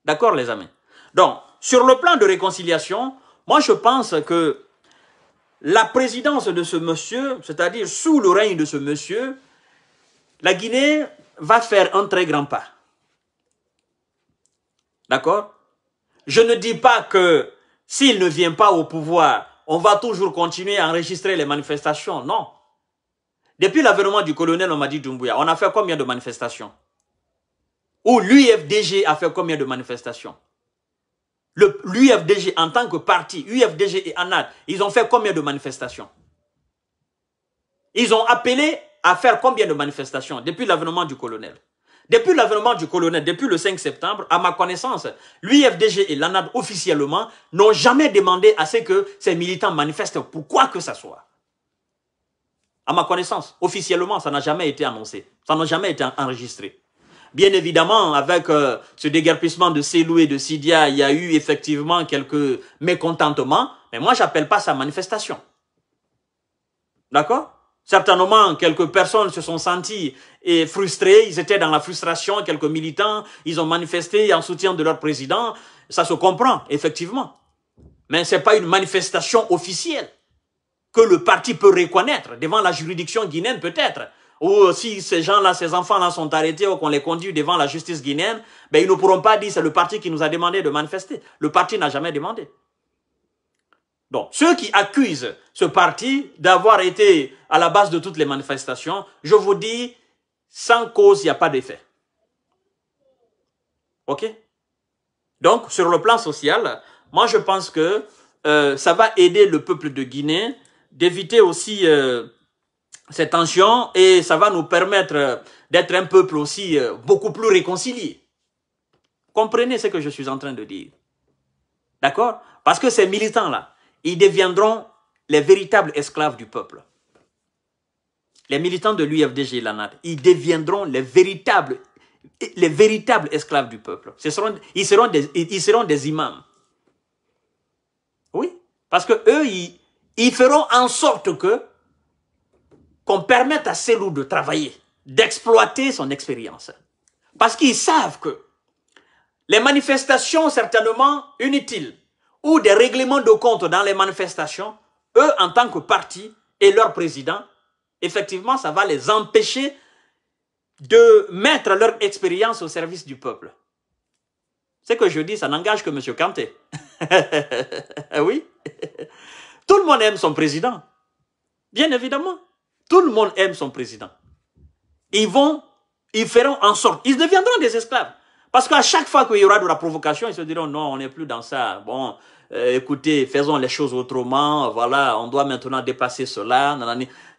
D'accord les amis Donc, sur le plan de réconciliation, moi je pense que la présidence de ce monsieur, c'est-à-dire sous le règne de ce monsieur, la Guinée va faire un très grand pas. D'accord Je ne dis pas que s'il ne vient pas au pouvoir, on va toujours continuer à enregistrer les manifestations. Non. Depuis l'avènement du colonel dit « Doumbouya, on a fait combien de manifestations Ou l'UFDG a fait combien de manifestations L'UFDG en tant que parti, UFDG et ANAD, ils ont fait combien de manifestations Ils ont appelé à faire combien de manifestations depuis l'avènement du colonel Depuis l'avènement du colonel, depuis le 5 septembre, à ma connaissance, l'UFDG et l'ANAD officiellement n'ont jamais demandé à ce que ces militants manifestent pour quoi que ce soit. À ma connaissance, officiellement, ça n'a jamais été annoncé. Ça n'a jamais été enregistré. Bien évidemment, avec euh, ce déguerpissement de Selou et de Sidia, il y a eu effectivement quelques mécontentements, mais moi, j'appelle pas ça manifestation. D'accord Certainement, quelques personnes se sont senties et frustrées, ils étaient dans la frustration, quelques militants, ils ont manifesté en soutien de leur président, ça se comprend, effectivement. Mais ce n'est pas une manifestation officielle que le parti peut reconnaître devant la juridiction guinéenne peut-être. Ou si ces gens-là, ces enfants-là sont arrêtés ou qu'on les conduit devant la justice guinéenne, ben ils ne pourront pas dire c'est le parti qui nous a demandé de manifester. Le parti n'a jamais demandé. Donc, ceux qui accusent ce parti d'avoir été à la base de toutes les manifestations, je vous dis, sans cause, il n'y a pas d'effet. OK Donc, sur le plan social, moi, je pense que euh, ça va aider le peuple de Guinée d'éviter aussi euh, ces tensions et ça va nous permettre euh, d'être un peuple aussi euh, beaucoup plus réconcilié. Comprenez ce que je suis en train de dire. D'accord Parce que ces militants-là, ils deviendront les véritables esclaves du peuple. Les militants de l'UFDG, Lanat, ils deviendront les véritables, les véritables esclaves du peuple. Ce seront, ils, seront des, ils seront des imams. Oui, parce que eux, ils, ils feront en sorte que qu'on permette à ces loups de travailler, d'exploiter son expérience. Parce qu'ils savent que les manifestations certainement inutiles ou des règlements de compte dans les manifestations, eux, en tant que parti et leur président, effectivement, ça va les empêcher de mettre leur expérience au service du peuple. Ce que je dis, ça n'engage que M. Kanté. oui tout le monde aime son président. Bien évidemment. Tout le monde aime son président. Ils vont, ils feront en sorte, ils deviendront des esclaves. Parce qu'à chaque fois qu'il y aura de la provocation, ils se diront non, on n'est plus dans ça. Bon, euh, écoutez, faisons les choses autrement. Voilà, on doit maintenant dépasser cela.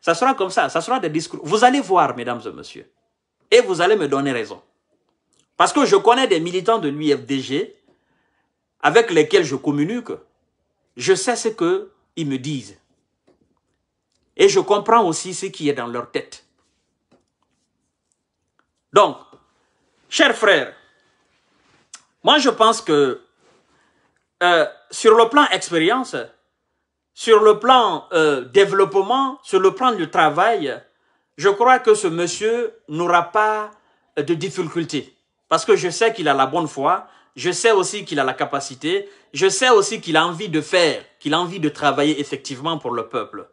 Ça sera comme ça. Ça sera des discours. Vous allez voir, mesdames et messieurs. Et vous allez me donner raison. Parce que je connais des militants de l'UFDG avec lesquels je communique. Je sais ce que ils me disent. Et je comprends aussi ce qui est dans leur tête. Donc, chers frères, moi je pense que euh, sur le plan expérience, sur le plan euh, développement, sur le plan du travail, je crois que ce monsieur n'aura pas euh, de difficultés. Parce que je sais qu'il a la bonne foi, je sais aussi qu'il a la capacité. Je sais aussi qu'il a envie de faire, qu'il a envie de travailler effectivement pour le peuple.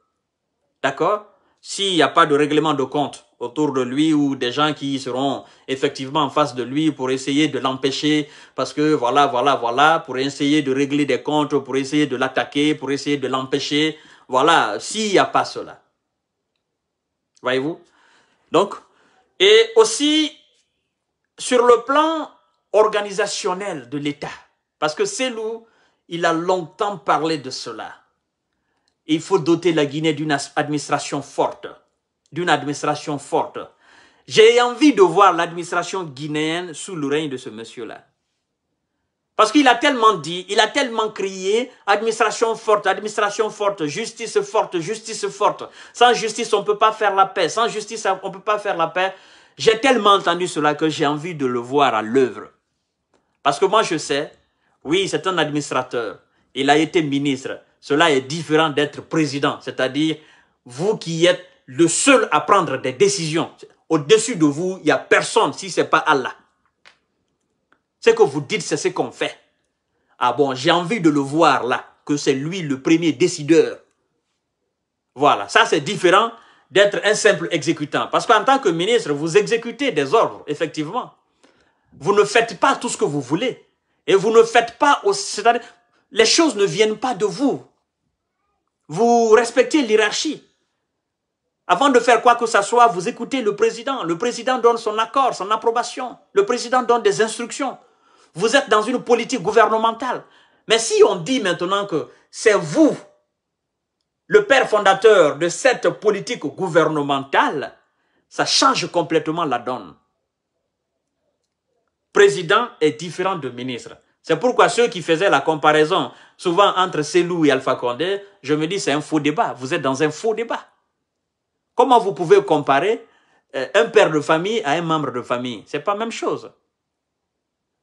D'accord S'il n'y a pas de règlement de compte autour de lui ou des gens qui seront effectivement en face de lui pour essayer de l'empêcher parce que voilà, voilà, voilà, pour essayer de régler des comptes, pour essayer de l'attaquer, pour essayer de l'empêcher. Voilà, s'il n'y a pas cela. Voyez-vous Donc, et aussi, sur le plan organisationnel de l'État. Parce que Selou, il a longtemps parlé de cela. Il faut doter la Guinée d'une administration forte, d'une administration forte. J'ai envie de voir l'administration guinéenne sous le règne de ce monsieur-là. Parce qu'il a tellement dit, il a tellement crié, administration forte, administration forte, justice forte, justice forte. Sans justice, on ne peut pas faire la paix. Sans justice, on ne peut pas faire la paix. J'ai tellement entendu cela que j'ai envie de le voir à l'œuvre. Parce que moi, je sais, oui, c'est un administrateur. Il a été ministre. Cela est différent d'être président, c'est-à-dire vous qui êtes le seul à prendre des décisions. Au-dessus de vous, il n'y a personne si ce n'est pas Allah. Ce que vous dites, c'est ce qu'on fait. Ah bon, j'ai envie de le voir là, que c'est lui le premier décideur. Voilà, ça c'est différent d'être un simple exécutant. Parce qu'en tant que ministre, vous exécutez des ordres, effectivement. Vous ne faites pas tout ce que vous voulez. Et vous ne faites pas, aussi les choses ne viennent pas de vous. Vous respectez l'hierarchie. Avant de faire quoi que ce soit, vous écoutez le président. Le président donne son accord, son approbation. Le président donne des instructions. Vous êtes dans une politique gouvernementale. Mais si on dit maintenant que c'est vous, le père fondateur de cette politique gouvernementale, ça change complètement la donne président est différent de ministre. C'est pourquoi ceux qui faisaient la comparaison souvent entre Selou et Alpha Condé, je me dis c'est un faux débat. Vous êtes dans un faux débat. Comment vous pouvez comparer euh, un père de famille à un membre de famille C'est pas la même chose.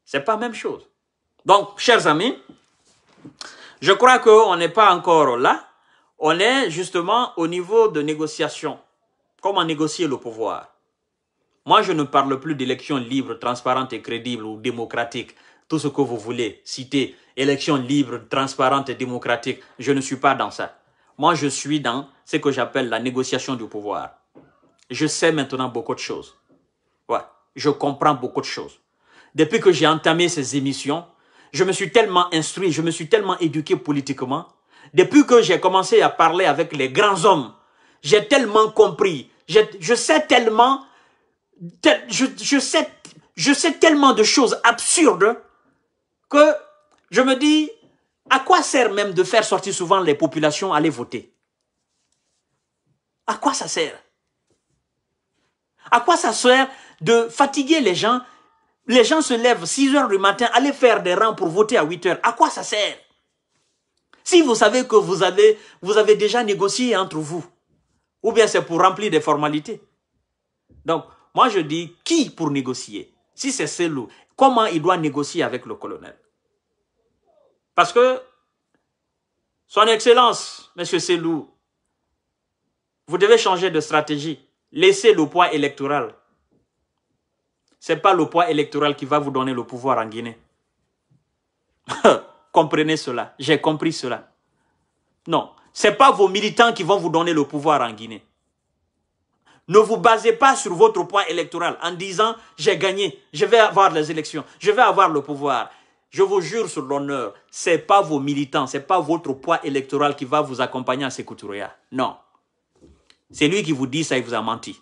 C'est pas la même chose. Donc, chers amis, je crois qu'on n'est pas encore là. On est justement au niveau de négociation. Comment négocier le pouvoir moi, je ne parle plus d'élections libres, transparentes et crédibles ou démocratiques. Tout ce que vous voulez citer, élections libres, transparentes et démocratiques, je ne suis pas dans ça. Moi, je suis dans ce que j'appelle la négociation du pouvoir. Je sais maintenant beaucoup de choses. Ouais, je comprends beaucoup de choses. Depuis que j'ai entamé ces émissions, je me suis tellement instruit, je me suis tellement éduqué politiquement. Depuis que j'ai commencé à parler avec les grands hommes, j'ai tellement compris, je sais tellement je, sais, tellement de choses absurdes que je me dis, à quoi sert même de faire sortir souvent les populations aller voter À quoi ça sert À quoi ça sert de fatiguer les gens Les gens se lèvent 6 heures du matin, aller faire des rangs pour voter à 8 heures. À quoi ça sert Si vous savez que vous avez, vous avez déjà négocié entre vous, ou bien c'est pour remplir des formalités. Donc, moi, je dis qui pour négocier Si c'est Selou, comment il doit négocier avec le colonel Parce que son Excellence, Monsieur Selou, vous devez changer de stratégie. Laissez le poids électoral. Ce n'est pas le poids électoral qui va vous donner le pouvoir en Guinée. Comprenez cela. J'ai compris cela. Non, ce n'est pas vos militants qui vont vous donner le pouvoir en Guinée. Ne vous basez pas sur votre poids électoral en disant j'ai gagné, je vais avoir les élections, je vais avoir le pouvoir. Je vous jure sur l'honneur, ce n'est pas vos militants, ce n'est pas votre poids électoral qui va vous accompagner à Sekouturia. Non. C'est lui qui vous dit ça, il vous a menti.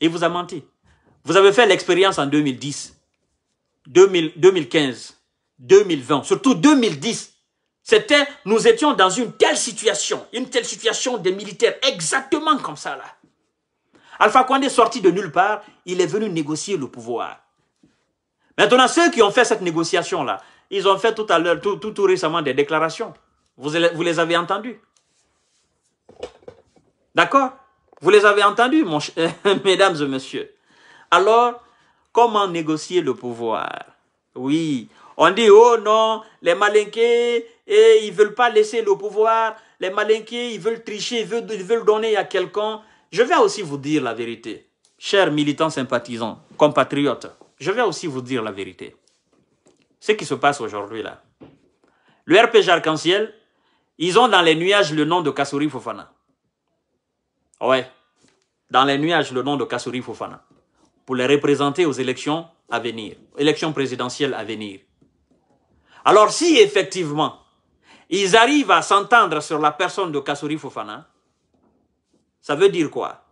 Il vous a menti. Vous avez fait l'expérience en 2010, 2015, 2020, surtout 2010. C'était, nous étions dans une telle situation, une telle situation des militaires, exactement comme ça là. Alpha est sorti de nulle part, il est venu négocier le pouvoir. Maintenant, ceux qui ont fait cette négociation-là, ils ont fait tout à l'heure, tout, tout, récemment des déclarations. Vous, vous les avez entendues. D'accord Vous les avez entendues, mesdames et messieurs. Alors, comment négocier le pouvoir Oui, on dit, oh non, les malinqués, et eh, ils ne veulent pas laisser le pouvoir. Les malinqués, ils veulent tricher, veulent, ils veulent donner à quelqu'un. Je vais aussi vous dire la vérité, chers militants sympathisants, compatriotes. Je vais aussi vous dire la vérité. Ce qui se passe aujourd'hui là. Le RPG Arc-en-Ciel, ils ont dans les nuages le nom de Kassouri Fofana. Ouais, dans les nuages le nom de Kassouri Fofana. Pour les représenter aux élections à venir, élections présidentielles à venir. Alors si effectivement, ils arrivent à s'entendre sur la personne de Kassouri Fofana, ça veut dire quoi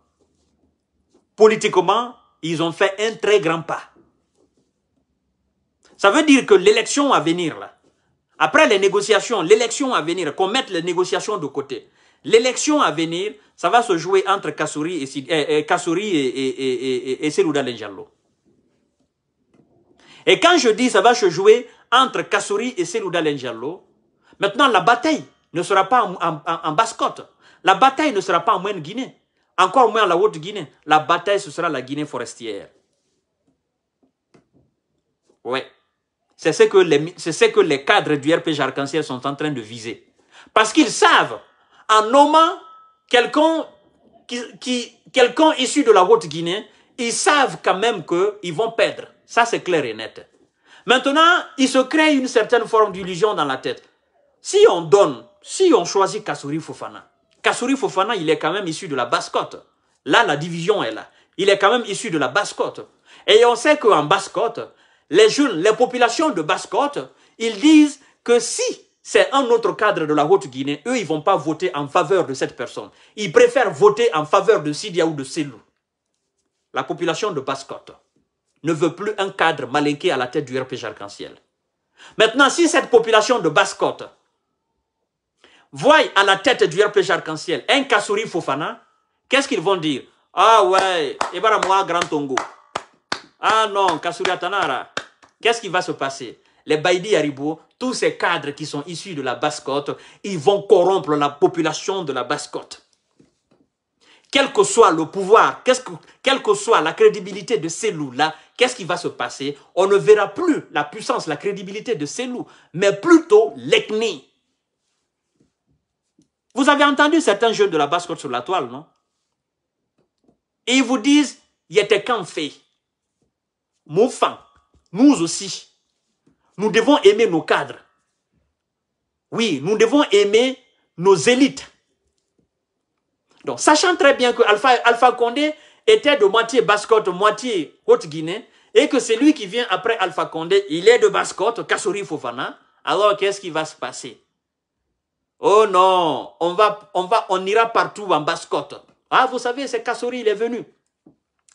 Politiquement, ils ont fait un très grand pas. Ça veut dire que l'élection à venir, là, après les négociations, l'élection à venir, qu'on mette les négociations de côté, l'élection à venir, ça va se jouer entre Kassouri et, eh, eh, Kassouri et, et, quand je dis ça va se jouer entre Kassouri et Selouda Lenjallo, maintenant la bataille ne sera pas en, en, la bataille ne sera pas en moyenne Guinée, encore moins en la Haute-Guinée. La bataille, ce sera la Guinée forestière. Ouais. C'est ce, que les cadres du RPG Arc-en-Ciel sont en train de viser. Parce qu'ils savent, en nommant quelqu'un qui, qui issu de la Haute-Guinée, ils savent quand même qu'ils vont perdre. Ça, c'est clair et net. Maintenant, ils se créent une certaine forme d'illusion dans la tête. Si on donne, si on choisit Kassouri Fofana, Kassouri Fofana, il est quand même issu de la basse-côte. Là, la division est là. Il est quand même issu de la basse-côte. Et on sait qu'en basse-côte, les jeunes, les populations de basse-côte, ils disent que si c'est un autre cadre de la Haute-Guinée, eux, ils vont pas voter en faveur de cette personne. Ils préfèrent voter en faveur de Sidia ou de Selou. La population de basse-côte ne veut plus un cadre malinqué à la tête du RPG Arc-en-Ciel. Maintenant, si cette population de basse-côte Voyez à la tête du RPG Arc-en-Ciel un Kassouri Fofana, qu'est-ce qu'ils vont dire Ah ouais, moi Grand Tongo. Ah non, Kassouri Atanara. Qu'est-ce qui va se passer Les Baïdi Haribo, tous ces cadres qui sont issus de la bascote, ils vont corrompre la population de la bascote. Quel que soit le pouvoir, que, quelle que soit la crédibilité de ces loups-là, qu'est-ce qui va se passer On ne verra plus la puissance, la crédibilité de ces loups, mais plutôt l'ethnie. Vous avez entendu certains jeunes de la bascotte sur la toile, non ils vous disent, il était qu'en fait. nous aussi, nous devons aimer nos cadres. Oui, nous devons aimer nos élites. Donc, sachant très bien que Alpha, Condé était de moitié bascotte, moitié Haute-Guinée, et que celui qui vient après Alpha Condé, il est de bascotte, Kassori Fofana, alors qu'est-ce qui va se passer Oh non, on va, on va, on ira partout en basse Ah, vous savez, c'est Kassouri, il est venu.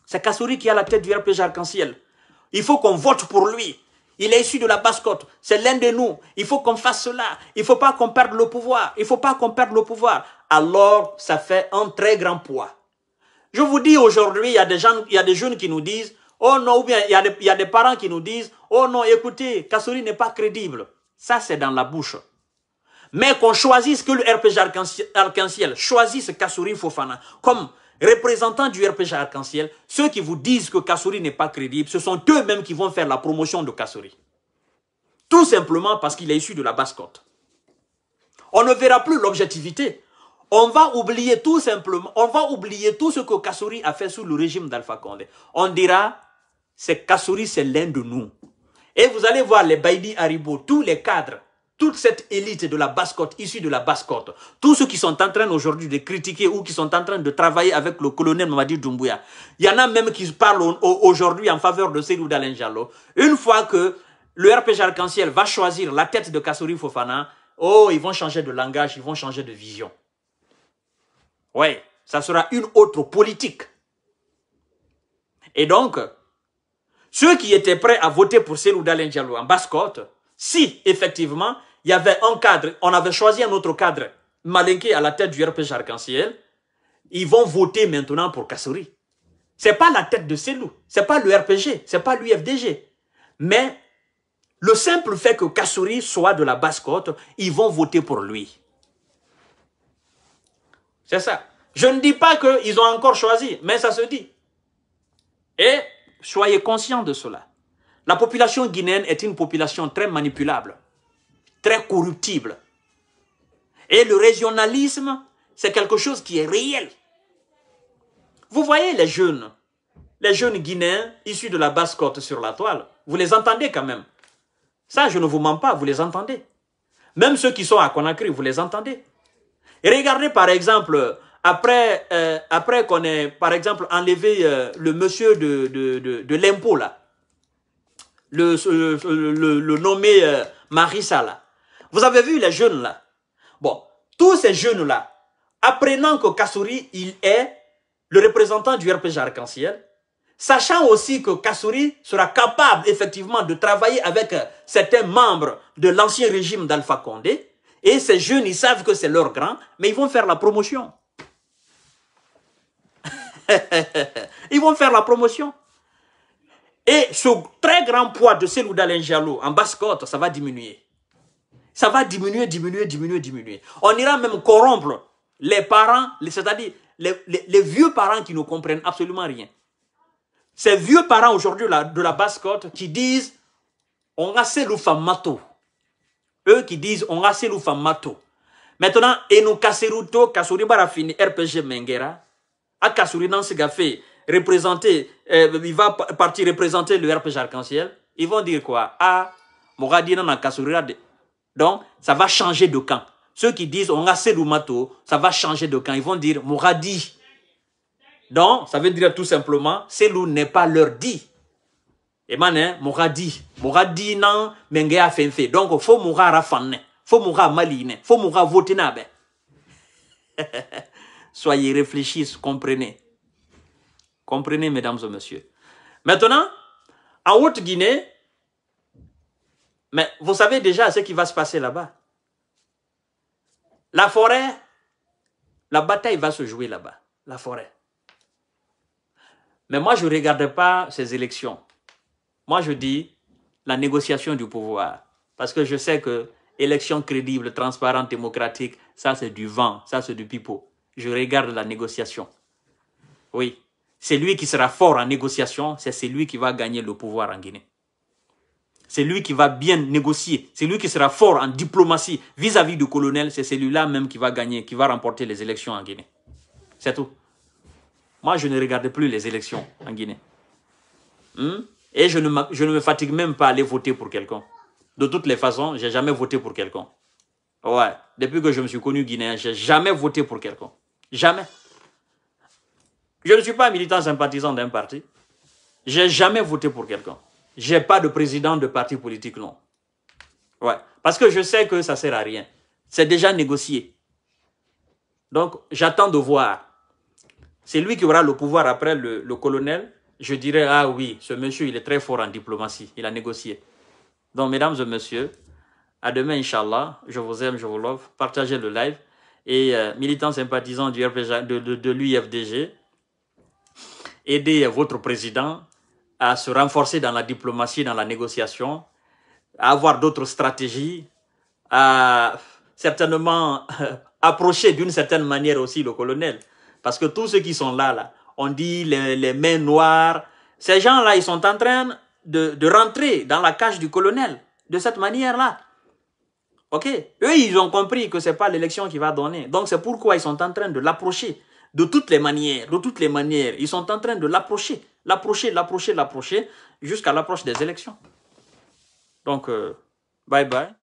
C'est Kassouri qui a la tête du RPG Arc-en-Ciel. Il faut qu'on vote pour lui. Il est issu de la basse C'est l'un de nous. Il faut qu'on fasse cela. Il ne faut pas qu'on perde le pouvoir. Il ne faut pas qu'on perde le pouvoir. Alors, ça fait un très grand poids. Je vous dis aujourd'hui, il y a des gens, il y a des jeunes qui nous disent, oh non, ou bien il y a des, parents qui nous disent, oh non, écoutez, Kassouri n'est pas crédible. Ça, c'est dans la bouche mais qu'on choisisse que le RPG Arc-en-Ciel choisisse Kassouri Fofana comme représentant du RPG Arc-en-Ciel, ceux qui vous disent que Kassouri n'est pas crédible, ce sont eux-mêmes qui vont faire la promotion de Kassouri. Tout simplement parce qu'il est issu de la basse côte. On ne verra plus l'objectivité. On va oublier tout simplement, on va oublier tout ce que Kassouri a fait sous le régime d'Alpha Condé. On dira, c'est Kassouri, c'est l'un de nous. Et vous allez voir les Baïdi Haribo, tous les cadres toute cette élite de la basse-côte, issue de la basse-côte, tous ceux qui sont en train aujourd'hui de critiquer ou qui sont en train de travailler avec le colonel Mamadi Doumbouya, il y en a même qui parlent aujourd'hui en faveur de Serou Dalen Une fois que le RPG Arc-en-Ciel va choisir la tête de Kassouri Fofana, oh, ils vont changer de langage, ils vont changer de vision. Ouais, ça sera une autre politique. Et donc, ceux qui étaient prêts à voter pour Serou Dalen en basse-côte, si effectivement il y avait un cadre, on avait choisi un autre cadre, Malinké à la tête du RPG Arc-en-Ciel, ils vont voter maintenant pour Kassouri. C'est pas la tête de Selou, c'est pas le RPG, c'est pas l'UFDG. Mais le simple fait que Kassouri soit de la basse côte, ils vont voter pour lui. C'est ça. Je ne dis pas qu'ils ont encore choisi, mais ça se dit. Et soyez conscients de cela. La population guinéenne est une population très manipulable, très corruptible. Et le régionalisme, c'est quelque chose qui est réel. Vous voyez les jeunes, les jeunes Guinéens issus de la basse côte sur la toile, vous les entendez quand même. Ça, je ne vous mens pas, vous les entendez. Même ceux qui sont à Conakry, vous les entendez. Et regardez par exemple, après, euh, après qu'on ait par exemple enlevé euh, le monsieur de l'impôt là, le, le, nommé euh, Marissa Vous avez vu les jeunes là. Bon, tous ces jeunes là, apprenant que Kassouri, il est le représentant du RPG Arc-en-Ciel, sachant aussi que Kassouri sera capable effectivement de travailler avec euh, certains membres de l'ancien régime d'Alpha Condé, et ces jeunes, ils savent que c'est leur grand, mais ils vont faire la promotion. ils vont faire la promotion. Et ce très grand poids de Selou Jalot en basse côte, ça va diminuer. Ça va diminuer, diminuer, diminuer, diminuer. On ira même corrompre les parents, c'est-à-dire les, vieux parents qui ne comprennent absolument rien. Ces vieux parents aujourd'hui de la basse côte qui disent on a à matto, Eux qui disent on a à matto. Maintenant, Enou Kasseruto, Kasuri Barafini, RPG Mengera, ce café » représenter, euh, il va partir représenter le RPG Arc-en-Ciel, ils vont dire quoi Ah, Donc, ça va changer de camp. Ceux qui disent on a Mato ça va changer de camp. Ils vont dire Donc, ça veut dire tout simplement, Selou n'est pas leur dit. Et eh mané, ben, hein, Moradi. Moradi nan, mengea fait. Donc, faut mourir Il Faut mourir maline. Faut mourir votenabe. Soyez réfléchis, comprenez. Comprenez, mesdames et messieurs. Maintenant, en Haute-Guinée, mais vous savez déjà ce qui va se passer là-bas. La forêt, la bataille va se jouer là-bas, la forêt. Mais moi, je ne regarde pas ces élections. Moi, je dis la négociation du pouvoir. Parce que je sais que élection crédible, transparente, démocratique, ça c'est du vent, ça c'est du pipeau. Je regarde la négociation. Oui. C'est lui qui sera fort en négociation, c'est celui qui va gagner le pouvoir en Guinée. C'est lui qui va bien négocier, c'est lui qui sera fort en diplomatie vis-à-vis du colonel, c'est celui-là même qui va gagner, qui va remporter les élections en Guinée. C'est tout. Moi, je ne regarde plus les élections en Guinée. Hmm? Et je ne, je ne me fatigue même pas à aller voter pour quelqu'un. De toutes les façons, j'ai jamais voté pour quelqu'un. Ouais, depuis que je me suis connu guinéen, j'ai jamais voté pour quelqu'un. Jamais. Je ne suis pas militant sympathisant d'un parti. Je n'ai jamais voté pour quelqu'un. Je n'ai pas de président de parti politique, non. Ouais. Parce que je sais que ça ne sert à rien. C'est déjà négocié. Donc, j'attends de voir. C'est lui qui aura le pouvoir après le, colonel. Je dirais, ah oui, ce monsieur, il est très fort en diplomatie. Il a négocié. Donc, mesdames et messieurs, à demain, Inch'Allah. Je vous aime, je vous love. Partagez le live. Et euh, militant sympathisant du de l'UFDG, aider votre président à se renforcer dans la diplomatie, dans la négociation, à avoir d'autres stratégies, à certainement approcher d'une certaine manière aussi le colonel. Parce que tous ceux qui sont là, là on dit les, mains noires, ces gens-là, ils sont en train de, rentrer dans la cage du colonel de cette manière-là. OK Eux, ils ont compris que ce n'est pas l'élection qui va donner. Donc, c'est pourquoi ils sont en train de l'approcher de toutes les manières, de toutes les manières. Ils sont en train de l'approcher, l'approcher, l'approcher, l'approcher, jusqu'à l'approche des élections. Donc, euh, bye bye.